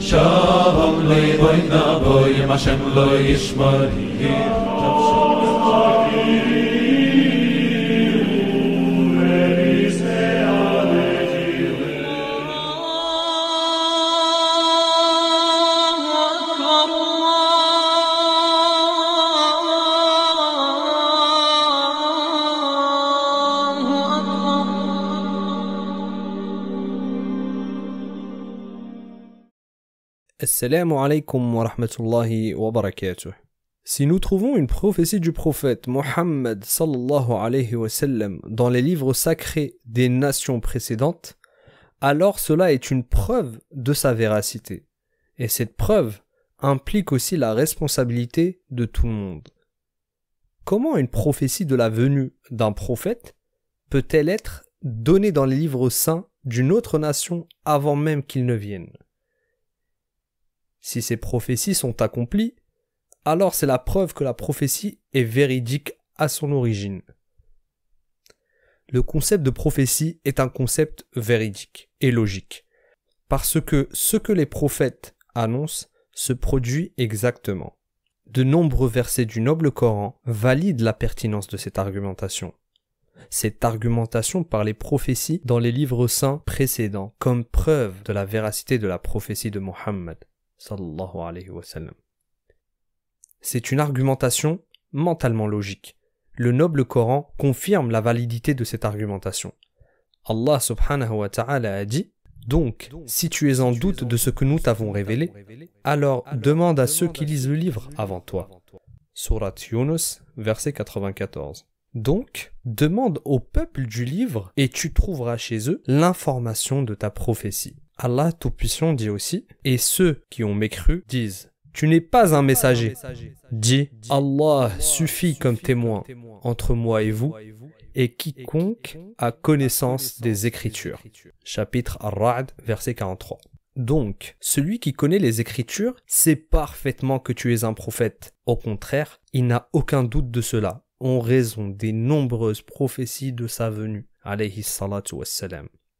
שלום לבוי נבוי, אם השם לא wa rahmatullahi wa Si nous trouvons une prophétie du prophète Mohammed sallallahu alayhi wa sallam dans les livres sacrés des nations précédentes, alors cela est une preuve de sa véracité. Et cette preuve implique aussi la responsabilité de tout le monde. Comment une prophétie de la venue d'un prophète peut-elle être donnée dans les livres saints d'une autre nation avant même qu'il ne vienne si ces prophéties sont accomplies, alors c'est la preuve que la prophétie est véridique à son origine. Le concept de prophétie est un concept véridique et logique, parce que ce que les prophètes annoncent se produit exactement. De nombreux versets du noble Coran valident la pertinence de cette argumentation. Cette argumentation par les prophéties dans les livres saints précédents comme preuve de la véracité de la prophétie de Mohammed. C'est une argumentation mentalement logique. Le noble Coran confirme la validité de cette argumentation. Allah subhanahu wa ta'ala a dit donc, si tu es en doute de ce que nous t'avons révélé, alors demande à ceux qui lisent le livre avant toi. Surat Yunus, verset 94. Donc, demande au peuple du livre et tu trouveras chez eux l'information de ta prophétie. Allah Tout-Puissant dit aussi Et ceux qui ont mécru disent Tu n'es pas un messager. Dis Allah suffit comme témoin entre moi et vous, et quiconque a connaissance des Écritures. Chapitre Ar-Ra'd, verset 43. Donc, celui qui connaît les Écritures sait parfaitement que tu es un prophète. Au contraire, il n'a aucun doute de cela, en raison des nombreuses prophéties de sa venue. Alayhi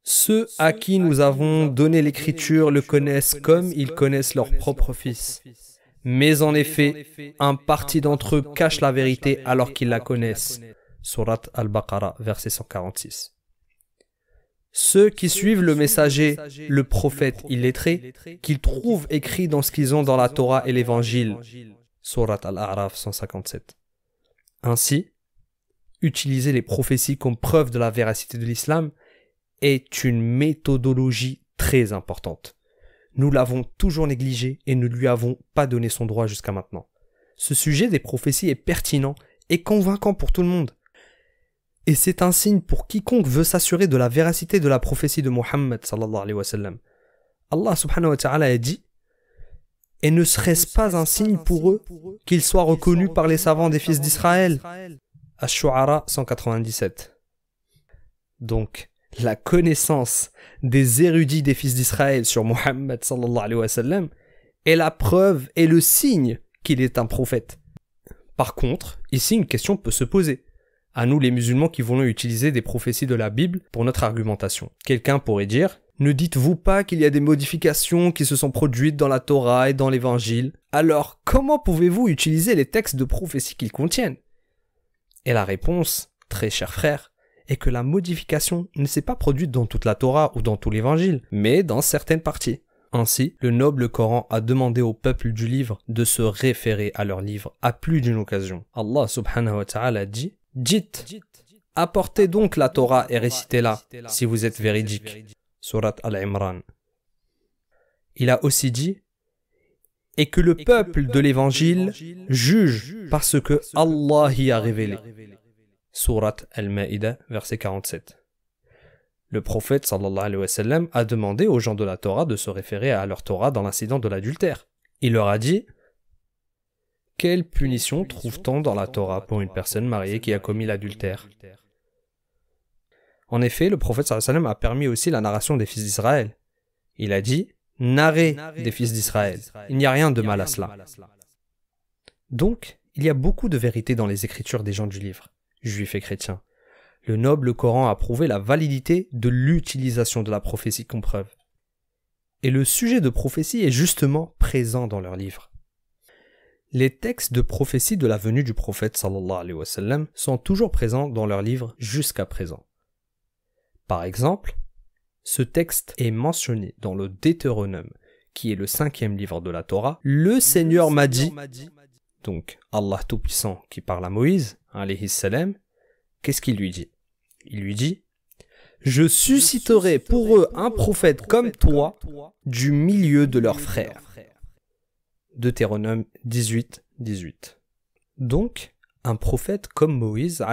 ceux à qui nous avons donné l'Écriture le connaissent comme ils connaissent leur propre Fils. Mais en effet, un parti d'entre eux cache la vérité alors qu'ils la connaissent. Surat al-Baqarah, verset 146. Ceux qui suivent le messager, le prophète illettré, qu'ils trouvent écrit dans ce qu'ils ont dans la Torah et l'Évangile. Surat al-A'raf 157. Ainsi, utiliser les prophéties comme preuve de la véracité de l'islam est une méthodologie très importante. Nous l'avons toujours négligée et ne lui avons pas donné son droit jusqu'à maintenant. Ce sujet des prophéties est pertinent et convaincant pour tout le monde. Et c'est un signe pour quiconque veut s'assurer de la véracité de la prophétie de Mohammed Allah subhanahu wa ta'ala a dit Et ne serait-ce pas un signe pour eux qu'ils soient reconnus par les savants des fils d'Israël Ash-Shu'ara 197. Donc, la connaissance des érudits des fils d'Israël sur Mohammed sallallahu alayhi wa sallam est la preuve et le signe qu'il est un prophète. Par contre, ici une question peut se poser. À nous les musulmans qui voulons utiliser des prophéties de la Bible pour notre argumentation. Quelqu'un pourrait dire Ne dites-vous pas qu'il y a des modifications qui se sont produites dans la Torah et dans l'Évangile Alors comment pouvez-vous utiliser les textes de prophétie qu'ils contiennent Et la réponse, très cher frère, et que la modification ne s'est pas produite dans toute la Torah ou dans tout l'Évangile, mais dans certaines parties. Ainsi, le noble Coran a demandé au peuple du livre de se référer à leur livre à plus d'une occasion. Allah subhanahu wa ta'ala dit Dites, apportez donc la Torah et récitez-la, si vous êtes véridique. Surat al-Imran. Il a aussi dit et que le peuple de l'Évangile juge parce que Allah y a révélé. Surat Al-Ma'ida, verset 47. Le prophète sallallahu alayhi wa sallam, a demandé aux gens de la Torah de se référer à leur Torah dans l'incident de l'adultère. Il leur a dit Quelle punition trouve-t-on dans la Torah pour une personne mariée qui a commis l'adultère En effet, le prophète sallallahu alayhi wa sallam, a permis aussi la narration des fils d'Israël. Il a dit Narrez des fils d'Israël. Il n'y a rien de mal à cela. Donc, il y a beaucoup de vérité dans les écritures des gens du livre juif et chrétien. Le noble Coran a prouvé la validité de l'utilisation de la prophétie comme preuve. Et le sujet de prophétie est justement présent dans leur livre. Les textes de prophétie de la venue du prophète alayhi sont toujours présents dans leurs livres jusqu'à présent. Par exemple, ce texte est mentionné dans le Deutéronome, qui est le cinquième livre de la Torah. Le Seigneur m'a dit, donc Allah Tout-Puissant qui parle à Moïse, qu'est-ce qu'il lui dit Il lui dit Je susciterai pour eux un prophète comme toi du milieu de leurs frères. Deutéronome 18, 18. Donc, un prophète comme Moïse,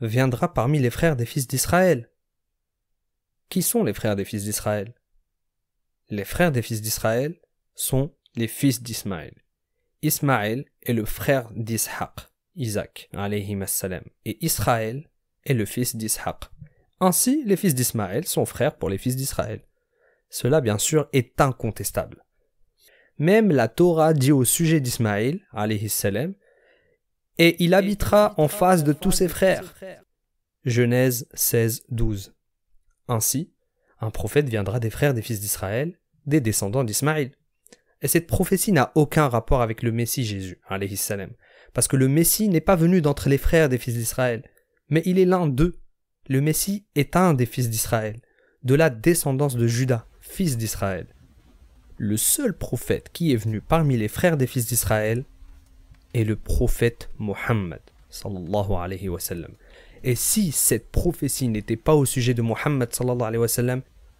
viendra parmi les frères des fils d'Israël. Qui sont les frères des fils d'Israël Les frères des fils d'Israël sont les fils d'Ismaël. Ismaël est le frère d'Ishaq. Isaac, et Israël est le fils d'Isaac. Ainsi, les fils d'Ismaël sont frères pour les fils d'Israël. Cela, bien sûr, est incontestable. Même la Torah dit au sujet d'Ismaël, et il habitera en face de tous ses frères. Genèse 16, 12. Ainsi, un prophète viendra des frères des fils d'Israël, des descendants d'Ismaël. Et cette prophétie n'a aucun rapport avec le Messie Jésus, salam, parce que le Messie n'est pas venu d'entre les frères des fils d'Israël, mais il est l'un d'eux. Le Messie est un des fils d'Israël, de la descendance de Judas, fils d'Israël. Le seul prophète qui est venu parmi les frères des fils d'Israël est le prophète Mohammed. Et si cette prophétie n'était pas au sujet de Mohammed,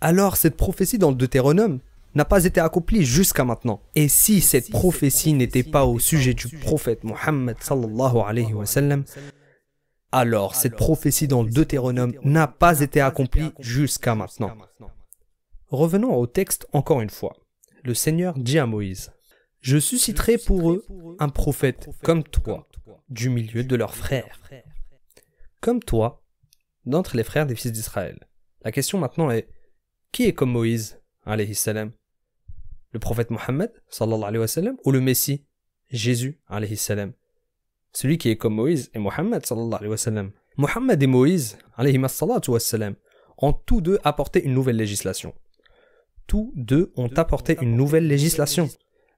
alors cette prophétie dans le Deutéronome n'a pas été accompli jusqu'à maintenant. Et si cette prophétie n'était pas au sujet du prophète Mohammed alayhi wa sallam, alors cette prophétie dans le Deutéronome n'a pas été accomplie jusqu'à maintenant. Revenons au texte encore une fois. Le Seigneur dit à Moïse, Je susciterai pour eux un prophète comme toi, du milieu de leurs frères, comme toi, d'entre les frères des fils d'Israël. La question maintenant est, qui est comme Moïse, alayhi salam le prophète Mohammed, sallallahu alayhi wa ou le Messie, Jésus, alayhi salam. Celui qui est comme Moïse et Mohammed, sallallahu alayhi wa Mohammed et Moïse, alayhi wa ont tous deux apporté une nouvelle législation. Tous deux ont apporté une nouvelle législation,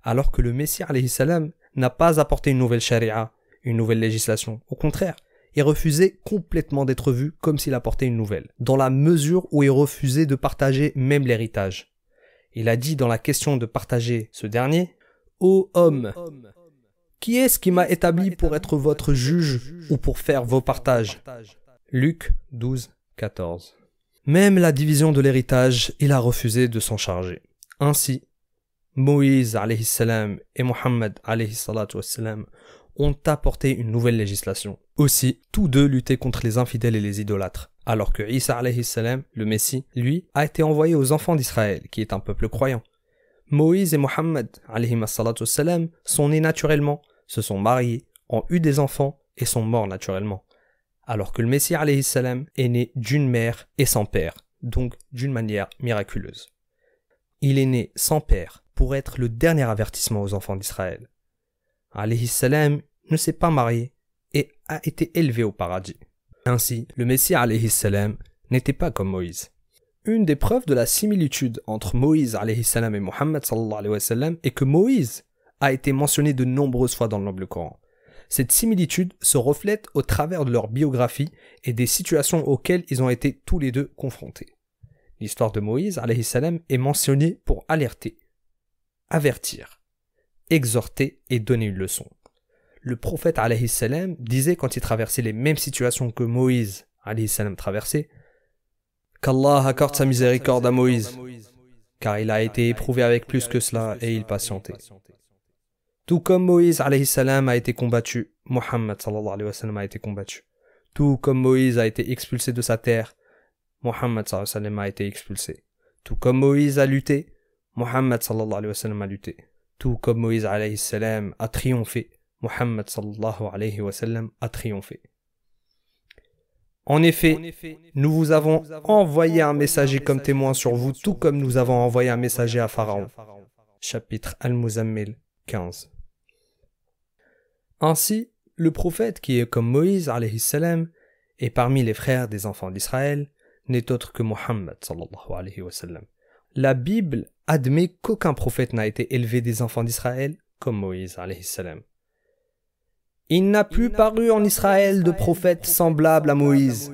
alors que le Messie, alayhi salam, n'a pas apporté une nouvelle charia, une nouvelle législation. Au contraire, il refusait complètement d'être vu comme s'il apportait une nouvelle, dans la mesure où il refusait de partager même l'héritage. Il a dit dans la question de partager ce dernier Ô homme, qui est-ce qui m'a établi pour être votre juge ou pour faire vos partages Luc 12, 14. Même la division de l'héritage, il a refusé de s'en charger. Ainsi, Moïse salam et Mohammed ont apporté une nouvelle législation. Aussi, tous deux luttaient contre les infidèles et les idolâtres. Alors que Isa le Messie, lui, a été envoyé aux enfants d'Israël, qui est un peuple croyant. Moïse et Mohammed sont nés naturellement, se sont mariés, ont eu des enfants et sont morts naturellement. Alors que le Messie alayhi est né d'une mère et sans père, donc d'une manière miraculeuse. Il est né sans père pour être le dernier avertissement aux enfants d'Israël. Alayhi ne s'est pas marié et a été élevé au paradis. Ainsi, le Messie salam n'était pas comme Moïse. Une des preuves de la similitude entre Moïse salam et Mohammed est que Moïse a été mentionné de nombreuses fois dans le Noble Coran. Cette similitude se reflète au travers de leur biographie et des situations auxquelles ils ont été tous les deux confrontés. L'histoire de Moïse salam est mentionnée pour alerter, avertir, exhorter et donner une leçon le prophète alayhi disait quand il traversait les mêmes situations que Moïse alayhi traversait qu'Allah accorde sa miséricorde à Moïse car il a été éprouvé avec plus que cela et il patientait. Tout comme Moïse alayhi a été combattu, Mohammed sallallahu a été combattu. Tout comme Moïse a été expulsé de sa terre, Mohammed sallallahu a été expulsé. Tout comme Moïse a lutté, Mohammed sallallahu alayhi wa a lutté. Tout comme Moïse alayhi a triomphé, Mohammed sallallahu alayhi wa sallam a triomphé. En effet, nous vous avons envoyé un messager comme témoin sur vous, tout comme nous avons envoyé un messager à Pharaon. Chapitre Al-Muzammil 15. Ainsi, le prophète qui est comme Moïse alayhi salam et parmi les frères des enfants d'Israël n'est autre que Mohammed sallallahu alayhi wa sallam. La Bible admet qu'aucun prophète n'a été élevé des enfants d'Israël comme Moïse alayhi salam. Il n'a plus paru en Israël de prophète semblable à Moïse,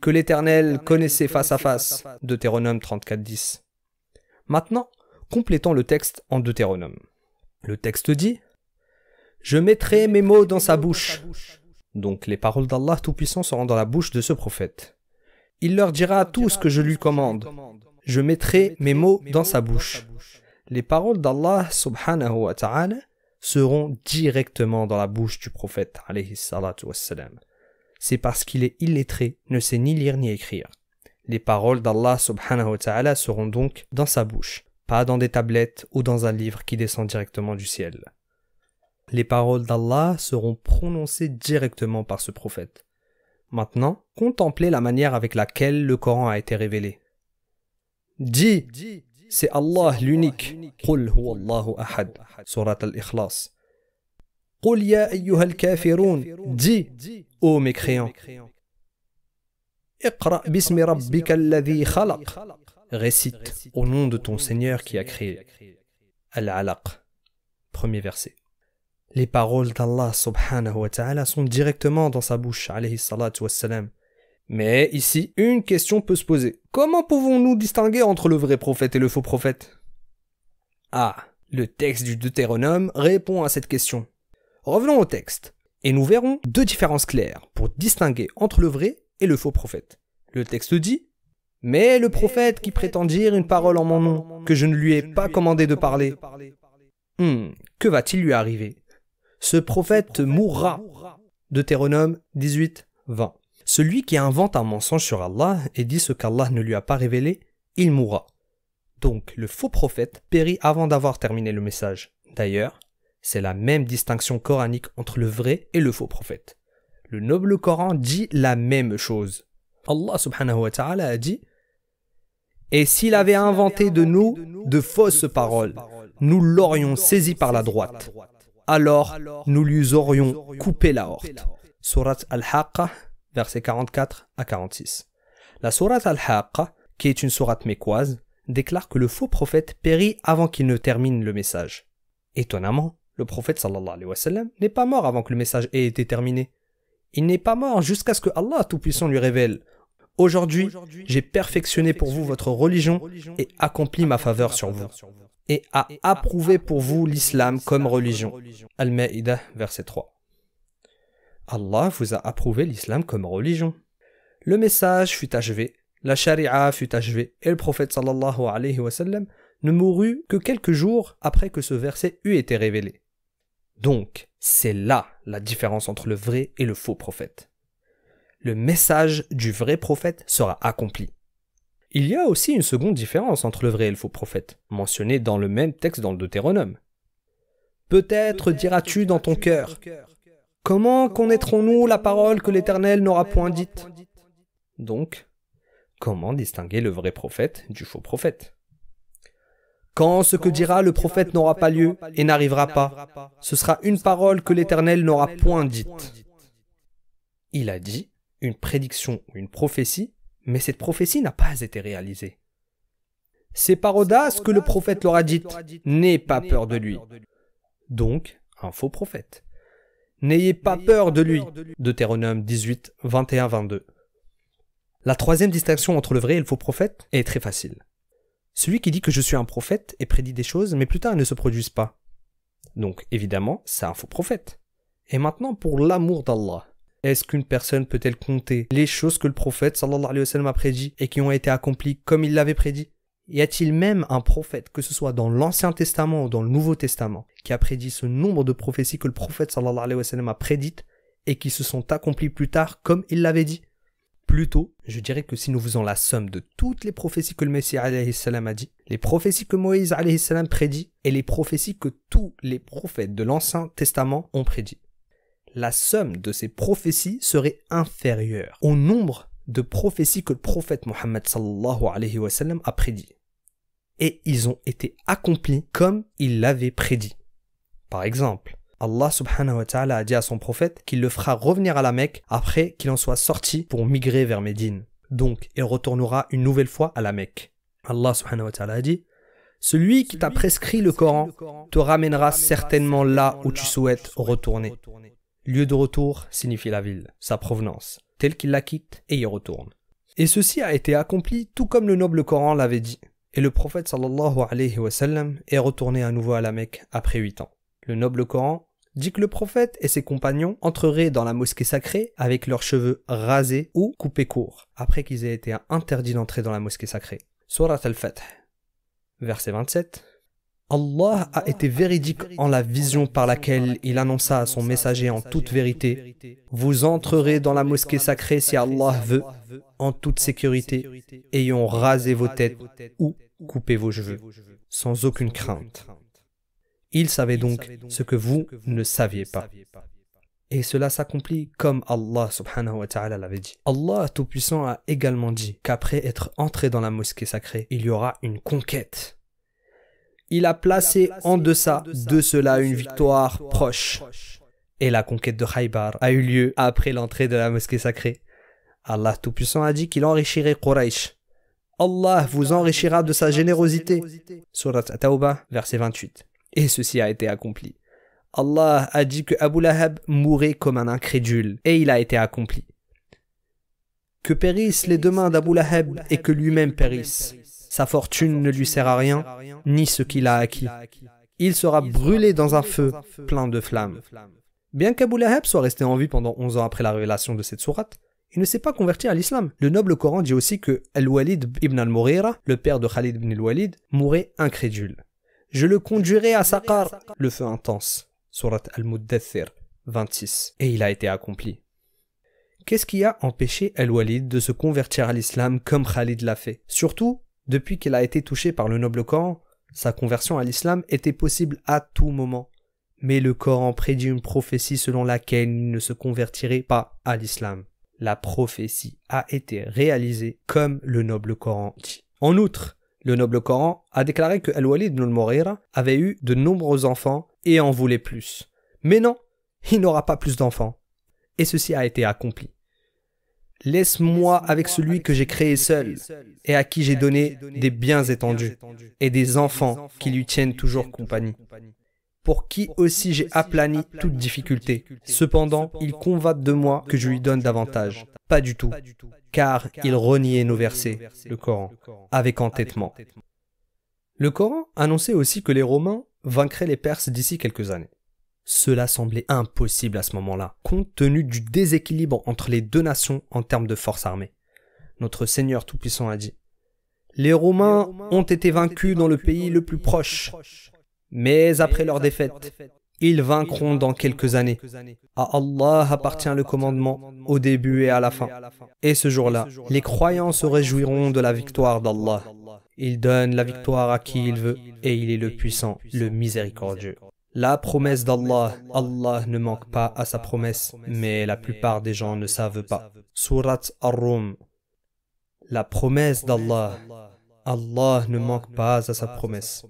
que l'Éternel connaissait face à face. Deutéronome 34.10. Maintenant, complétons le texte en Deutéronome. Le texte dit Je mettrai mes mots dans sa bouche. Donc les paroles d'Allah Tout-Puissant seront dans la bouche de ce prophète. Il leur dira tout ce que je lui commande. Je mettrai mes mots dans sa bouche. Les paroles d'Allah subhanahu wa ta'ala seront directement dans la bouche du prophète. C'est parce qu'il est illettré, ne sait ni lire ni écrire. Les paroles d'Allah subhanahu seront donc dans sa bouche, pas dans des tablettes ou dans un livre qui descend directement du ciel. Les paroles d'Allah seront prononcées directement par ce prophète. Maintenant, contemplez la manière avec laquelle le Coran a été révélé. Dis, C'est Allah l'unique. قل هو الله أحد. Surat al-Ikhlas. قل يا أيها الكافرون. Dis, ô oh, mécréants. اقرأ باسم ربك الذي خلق. Récite au nom de ton Seigneur qui a créé. Al-Alaq. Premier verset. Les paroles d'Allah subhanahu wa ta'ala sont directement dans sa bouche, alayhi salatu wassalam. Mais ici, une question peut se poser. Comment pouvons-nous distinguer entre le vrai prophète et le faux prophète Ah, le texte du Deutéronome répond à cette question. Revenons au texte, et nous verrons deux différences claires pour distinguer entre le vrai et le faux prophète. Le texte dit mais le prophète qui prétend dire une parole en mon nom, que je ne lui ai pas commandé de parler. Hmm, que va-t-il lui arriver Ce prophète mourra. Deutéronome 18, 20. Celui qui invente un mensonge sur Allah et dit ce qu'Allah ne lui a pas révélé, il mourra. Donc le faux prophète périt avant d'avoir terminé le message. D'ailleurs, c'est la même distinction coranique entre le vrai et le faux prophète. Le noble Coran dit la même chose. Allah subhanahu wa ta'ala a dit Et s'il avait inventé de nous de fausses paroles, nous l'aurions saisi par la droite. Alors nous lui aurions coupé la horte. Surat al haqqa versets 44 à 46. La sourate Al-Haqqa, qui est une sourate mécoise, déclare que le faux prophète périt avant qu'il ne termine le message. Étonnamment, le prophète sallallahu alayhi wa sallam n'est pas mort avant que le message ait été terminé. Il n'est pas mort jusqu'à ce que Allah Tout-Puissant lui révèle Aujourd'hui, j'ai perfectionné pour vous votre religion et accompli ma faveur sur vous, et a approuvé pour vous l'islam comme religion. Al-Ma'idah, verset 3. Allah vous a approuvé l'islam comme religion. Le message fut achevé, la charia fut achevée et le prophète sallallahu alayhi wa ne mourut que quelques jours après que ce verset eut été révélé. Donc, c'est là la différence entre le vrai et le faux prophète. Le message du vrai prophète sera accompli. Il y a aussi une seconde différence entre le vrai et le faux prophète, mentionnée dans le même texte dans le Deutéronome. Peut-être diras-tu dans ton cœur, Comment connaîtrons-nous la parole que l'Éternel n'aura point dite Donc, comment distinguer le vrai prophète du faux prophète Quand ce que dira le prophète n'aura pas lieu et n'arrivera pas, ce sera une parole que l'Éternel n'aura point dite. Il a dit une prédiction ou une prophétie, mais cette prophétie n'a pas été réalisée. C'est par audace que le prophète leur a dite, n'aie pas peur de lui. Donc, un faux prophète. N'ayez pas peur de lui. Deutéronome 18, 21, 22. La troisième distinction entre le vrai et le faux prophète est très facile. Celui qui dit que je suis un prophète et prédit des choses, mais plus tard elles ne se produisent pas. Donc, évidemment, c'est un faux prophète. Et maintenant, pour l'amour d'Allah, est-ce qu'une personne peut-elle compter les choses que le prophète sallallahu alayhi wa sallam a prédit et qui ont été accomplies comme il l'avait prédit y a-t-il même un prophète, que ce soit dans l'Ancien Testament ou dans le Nouveau Testament, qui a prédit ce nombre de prophéties que le prophète sallallahu alayhi wa sallam a prédites et qui se sont accomplies plus tard comme il l'avait dit Plutôt, je dirais que si nous faisons la somme de toutes les prophéties que le Messie alayhi a dit, les prophéties que Moïse alayhi prédit et les prophéties que tous les prophètes de l'Ancien Testament ont prédit, la somme de ces prophéties serait inférieure au nombre de prophéties que le prophète Mohammed sallallahu alayhi wa sallam a prédit et ils ont été accomplis comme il l'avait prédit. Par exemple, Allah subhanahu wa ta'ala a dit à son prophète qu'il le fera revenir à la Mecque après qu'il en soit sorti pour migrer vers Médine. Donc, il retournera une nouvelle fois à la Mecque. Allah subhanahu wa ta'ala a dit Celui qui t'a prescrit le Coran te ramènera certainement là où tu souhaites retourner. Lieu de retour signifie la ville, sa provenance, telle qu'il la quitte et y retourne. Et ceci a été accompli tout comme le noble Coran l'avait dit. Et le prophète sallallahu alayhi wa sallam est retourné à nouveau à la Mecque après huit ans. Le noble Coran dit que le prophète et ses compagnons entreraient dans la mosquée sacrée avec leurs cheveux rasés ou coupés courts, après qu'ils aient été interdits d'entrer dans la mosquée sacrée. Surat al-Fath, verset 27. Allah a été véridique en la vision par laquelle il annonça à son messager en toute vérité Vous entrerez dans la mosquée sacrée si Allah veut, en toute sécurité, ayant rasé vos têtes ou coupé vos cheveux, sans aucune crainte. Ils savaient donc ce que vous ne saviez pas. Et cela s'accomplit comme Allah subhanahu wa ta'ala l'avait dit. Allah Tout-Puissant a également dit qu'après être entré dans la mosquée sacrée, il y aura une conquête. Il a placé en deçà de cela une victoire proche. Et la conquête de Khaybar a eu lieu après l'entrée de la mosquée sacrée. Allah Tout-Puissant a dit qu'il enrichirait Quraysh. Allah vous enrichira de sa générosité. Surat Tawbah, verset 28. Et ceci a été accompli. Allah a dit que Abu Lahab mourait comme un incrédule, et il a été accompli. Que périssent les deux mains d'Abu Lahab et que lui-même périsse. Sa fortune ne lui sert à rien, ni ce qu'il a acquis. Il sera brûlé dans un feu plein de flammes. Bien qu'Abu Lahab soit resté en vie pendant 11 ans après la révélation de cette sourate, il ne s'est pas converti à l'islam. Le noble Coran dit aussi que Al-Walid ibn al-Mughira, le père de Khalid ibn al-Walid, mourait incrédule. Je le conduirai à Saqar, le feu intense. Surat al-Muddathir 26. Et il a été accompli. Qu'est-ce qui a empêché Al-Walid de se convertir à l'islam comme Khalid l'a fait Surtout, depuis qu'il a été touché par le noble Coran, sa conversion à l'islam était possible à tout moment. Mais le Coran prédit une prophétie selon laquelle il ne se convertirait pas à l'islam la prophétie a été réalisée comme le noble Coran dit. En outre, le noble Coran a déclaré que Al-Walid ibn al avait eu de nombreux enfants et en voulait plus. Mais non, il n'aura pas plus d'enfants. Et ceci a été accompli. Laisse-moi avec celui que j'ai créé seul et à qui j'ai donné des biens étendus et des enfants qui lui tiennent toujours compagnie pour qui aussi j'ai aplani toute difficulté. Cependant, il convainc de moi que je lui donne davantage. Pas du tout, car il reniait nos versets, le Coran, avec entêtement. Le Coran annonçait aussi que les Romains vaincraient les Perses d'ici quelques années. Cela semblait impossible à ce moment-là, compte tenu du déséquilibre entre les deux nations en termes de force armée. Notre Seigneur Tout-Puissant a dit Les Romains ont été vaincus dans le pays le plus proche. Mais après leur défaite, ils vaincront dans quelques années. À Allah appartient le commandement au début et à la fin. Et ce jour-là, les croyants se réjouiront de la victoire d'Allah. Il donne la victoire à qui il veut et il est le puissant, le miséricordieux. La promesse d'Allah, Allah ne manque pas à sa promesse, mais la plupart des gens ne savent pas. Surat Ar-Rum. La promesse d'Allah, Allah ne manque pas à sa promesse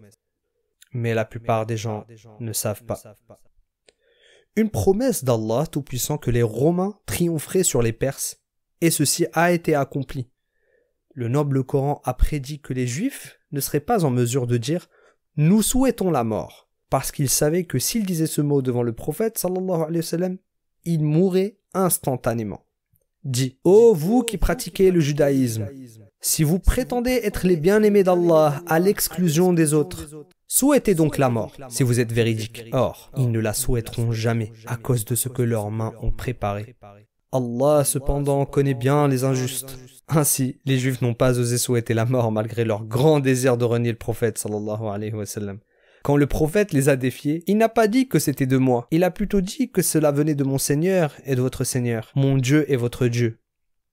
mais la plupart des gens ne savent pas. Une promesse d'Allah Tout-Puissant que les Romains triompheraient sur les Perses, et ceci a été accompli. Le noble Coran a prédit que les Juifs ne seraient pas en mesure de dire Nous souhaitons la mort, parce qu'ils savaient que s'ils disaient ce mot devant le prophète, sallallahu alayhi wa sallam, ils mourraient instantanément. Dit Ô oh, vous qui pratiquez le judaïsme, si vous prétendez être les bien-aimés d'Allah à l'exclusion des autres, souhaitez donc la mort, si vous êtes véridique. Or, ils ne la souhaiteront jamais à cause de ce que leurs mains ont préparé. Allah cependant connaît bien les injustes. Ainsi, les Juifs n'ont pas osé souhaiter la mort malgré leur grand désir de renier le prophète Quand le prophète les a défiés, il n'a pas dit que c'était de moi, il a plutôt dit que cela venait de mon Seigneur et de votre Seigneur, mon Dieu et votre Dieu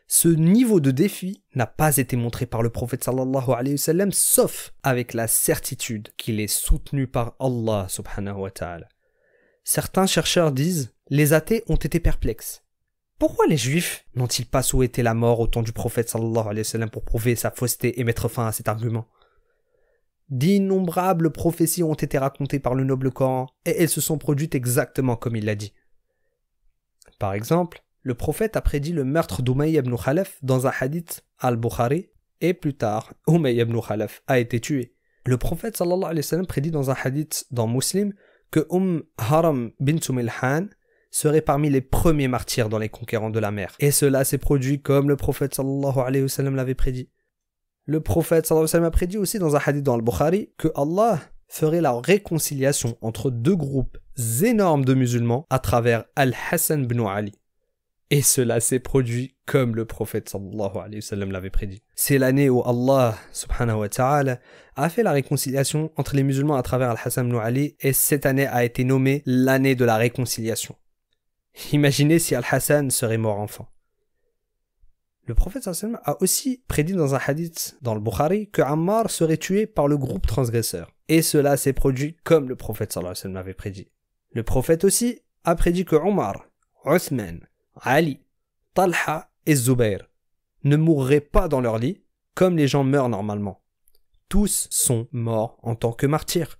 ce niveau de défi n'a pas été montré par le prophète sallallahu alayhi wa sallam, sauf avec la certitude qu'il est soutenu par Allah subhanahu wa ta'ala. Certains chercheurs disent, les athées ont été perplexes. Pourquoi les juifs n'ont-ils pas souhaité la mort au temps du prophète sallallahu alayhi wa sallam pour prouver sa fausseté et mettre fin à cet argument D'innombrables prophéties ont été racontées par le noble Coran et elles se sont produites exactement comme il l'a dit. Par exemple, le prophète a prédit le meurtre d'Umayy ibn Khalaf dans un hadith al-Bukhari, et plus tard, Umayy ibn Khalaf a été tué. Le prophète sallallahu alayhi wa sallam prédit dans un hadith dans Muslim que Umm Haram bint Milhan serait parmi les premiers martyrs dans les conquérants de la mer. Et cela s'est produit comme le prophète sallallahu alayhi wa sallam l'avait prédit. Le prophète sallallahu alayhi wa sallam a prédit aussi dans un hadith dans al Bukhari que Allah ferait la réconciliation entre deux groupes énormes de musulmans à travers Al-Hassan ibn Ali. Et cela s'est produit comme le prophète sallallahu alayhi wa sallam l'avait prédit. C'est l'année où Allah subhanahu wa ta'ala a fait la réconciliation entre les musulmans à travers Al-Hassan ibn Ali et cette année a été nommée l'année de la réconciliation. Imaginez si Al-Hassan serait mort enfant. Le prophète sallam a aussi prédit dans un hadith dans le Bukhari que Ammar serait tué par le groupe transgresseur. Et cela s'est produit comme le prophète sallam l'avait prédit. Le prophète aussi a prédit que Omar, Uthman, Ali, Talha et Zubair ne mourraient pas dans leur lit comme les gens meurent normalement. Tous sont morts en tant que martyrs.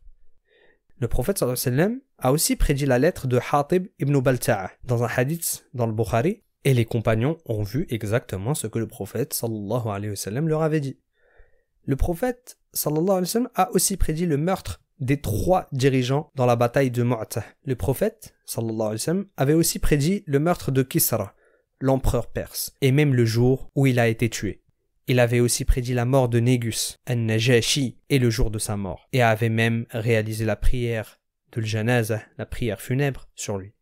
Le prophète sallam a aussi prédit la lettre de Hatib ibn Balta'a dans un hadith dans le Bukhari et les compagnons ont vu exactement ce que le prophète sallallahu alayhi wa sallam, leur avait dit. Le prophète sallallahu alayhi wa sallam, a aussi prédit le meurtre des trois dirigeants dans la bataille de Mu'tah. Le prophète sallallahu alayhi wa avait aussi prédit le meurtre de Kisra, l'empereur perse, et même le jour où il a été tué. Il avait aussi prédit la mort de Négus, al najashi et le jour de sa mort, et avait même réalisé la prière de l'janazah, la prière funèbre, sur lui.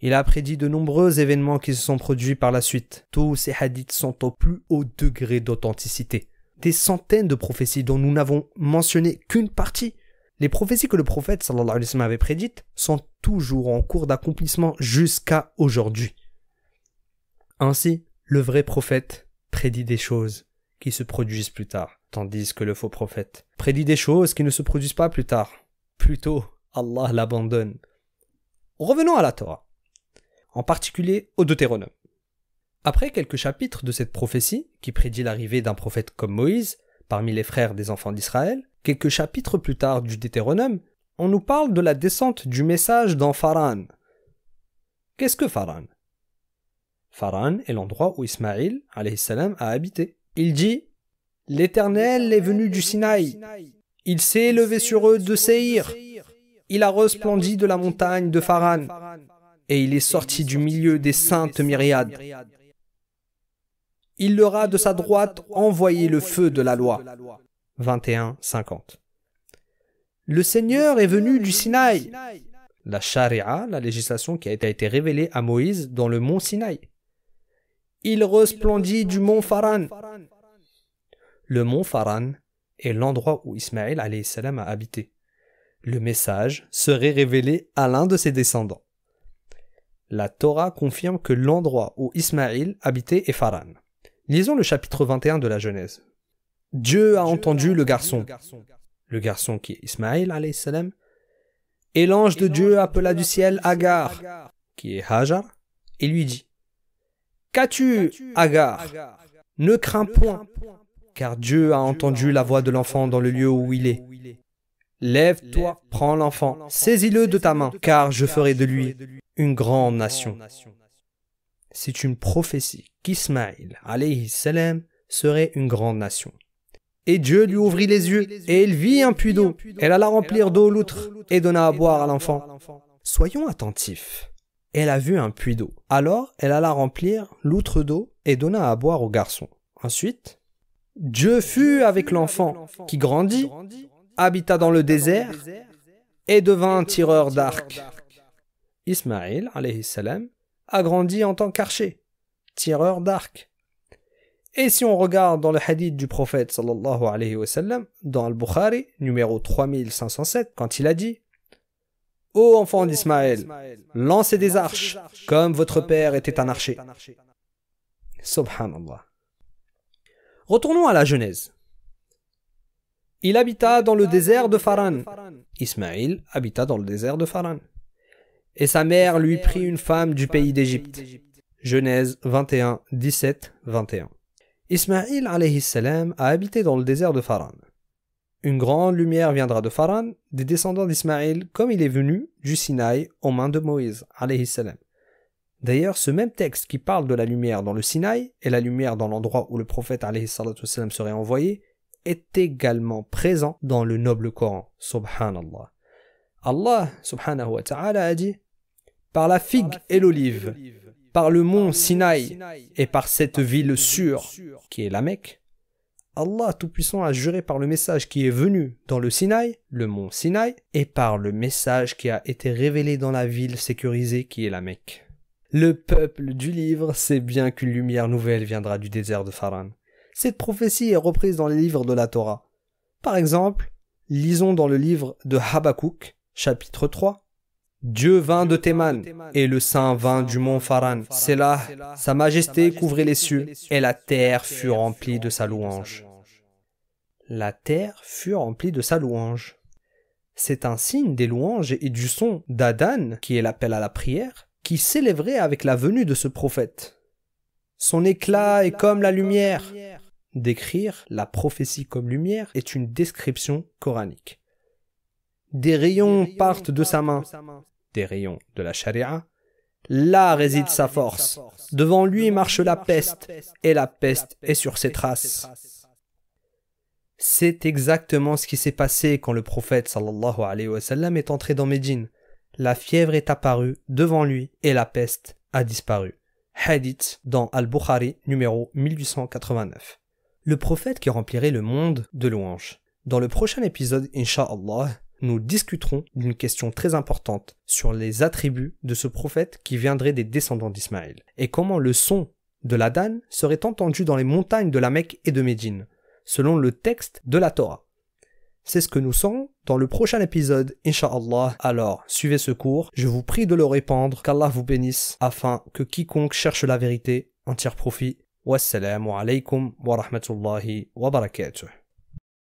Il a prédit de nombreux événements qui se sont produits par la suite. Tous ces hadiths sont au plus haut degré d'authenticité. Des centaines de prophéties dont nous n'avons mentionné qu'une partie les prophéties que le prophète sallallahu avait prédites sont toujours en cours d'accomplissement jusqu'à aujourd'hui. Ainsi, le vrai prophète prédit des choses qui se produisent plus tard, tandis que le faux prophète prédit des choses qui ne se produisent pas plus tard. Plutôt, Allah l'abandonne. Revenons à la Torah, en particulier au Deutéronome. Après quelques chapitres de cette prophétie qui prédit l'arrivée d'un prophète comme Moïse, parmi les frères des enfants d'Israël, quelques chapitres plus tard du Deutéronome, on nous parle de la descente du message dans Pharan. Qu'est-ce que Pharan Pharan est l'endroit où Ismaël a habité. Il dit L'Éternel est venu du Sinaï. Il s'est élevé sur eux de Séir. Il a resplendi de la montagne de Pharan, Et il est sorti du milieu des saintes myriades. Il leur a de sa droite envoyé le feu de la loi. 21, 50. Le Seigneur est venu du Sinaï. La charia, la législation qui a été révélée à Moïse dans le mont Sinaï. Il resplendit du mont Faran. Le mont Faran est l'endroit où Ismaël a habité. Le message serait révélé à l'un de ses descendants. La Torah confirme que l'endroit où Ismaël habitait est Faran. Lisons le chapitre 21 de la Genèse. Dieu a entendu le, garçon, le garçon, qui est Ismaël, salam, et l'ange de Dieu appela du ciel Agar, qui est Hajar, et lui dit, Qu'as-tu, Agar Ne crains point, car Dieu a entendu la voix de l'enfant dans le lieu où il est. Lève-toi, prends l'enfant, saisis-le de ta main, car je ferai de lui une grande nation c'est une prophétie qu'Ismaïl alayhi salam serait une grande nation. Et Dieu lui ouvrit les yeux, et il vit un puits d'eau. Elle alla remplir d'eau l'outre et donna à boire à l'enfant. Soyons attentifs. Elle a vu un puits d'eau. Alors, elle alla remplir l'outre d'eau et donna à boire au garçon. Ensuite, Dieu fut avec l'enfant qui grandit, habita dans le désert et devint un tireur d'arc. Ismaël, alayhi a grandi en tant qu'archer, tireur d'arc. Et si on regarde dans le hadith du prophète alayhi dans Al-Bukhari, numéro 3507, quand il a dit Ô enfant d'Ismaël, lancez des arches, comme votre père était un archer. Subhanallah. Retournons à la Genèse. Il habita dans le désert de Faran. Ismaël habita dans le désert de Faran. Et sa mère lui prit une femme du pays d'Égypte. Genèse 21, 17, 21. Ismaïl a habité dans le désert de Faran. Une grande lumière viendra de Faran, des descendants d'Ismaïl, comme il est venu du Sinaï aux mains de Moïse. D'ailleurs, ce même texte qui parle de la lumière dans le Sinaï et la lumière dans l'endroit où le prophète serait envoyé est également présent dans le noble Coran. Subhanallah. Allah a dit par la figue et l'olive, par le mont Sinaï et par cette ville sûre qui est la Mecque, Allah Tout-Puissant a juré par le message qui est venu dans le Sinaï, le mont Sinaï, et par le message qui a été révélé dans la ville sécurisée qui est la Mecque. Le peuple du livre sait bien qu'une lumière nouvelle viendra du désert de Faran. Cette prophétie est reprise dans les livres de la Torah. Par exemple, lisons dans le livre de Habakkuk, chapitre 3, Dieu vint de Théman et le saint vint du mont Faran. C'est là, sa majesté couvrait les cieux et la terre fut remplie de sa louange. La terre fut remplie de sa louange. C'est un signe des louanges et du son d'Adan, qui est l'appel à la prière, qui s'élèverait avec la venue de ce prophète. Son éclat est comme la lumière. Décrire la prophétie comme lumière est une description coranique. Des rayons partent de sa main rayons de la charia, Là réside sa force. Devant lui marche la peste, et la peste est sur ses traces. C'est exactement ce qui s'est passé quand le prophète sallallahu alayhi wa sallam est entré dans Médine. La fièvre est apparue devant lui et la peste a disparu. Hadith dans Al-Bukhari numéro 1889. Le prophète qui remplirait le monde de louanges. Dans le prochain épisode, inshallah nous discuterons d'une question très importante sur les attributs de ce prophète qui viendrait des descendants d'Ismaël, et comment le son de la Dan serait entendu dans les montagnes de la Mecque et de Médine, selon le texte de la Torah. C'est ce que nous saurons dans le prochain épisode, Inshallah. Alors, suivez ce cours, je vous prie de le répandre, qu'Allah vous bénisse, afin que quiconque cherche la vérité en tire profit. Wassalamu alaikum wa rahmatullahi wa barakatuh.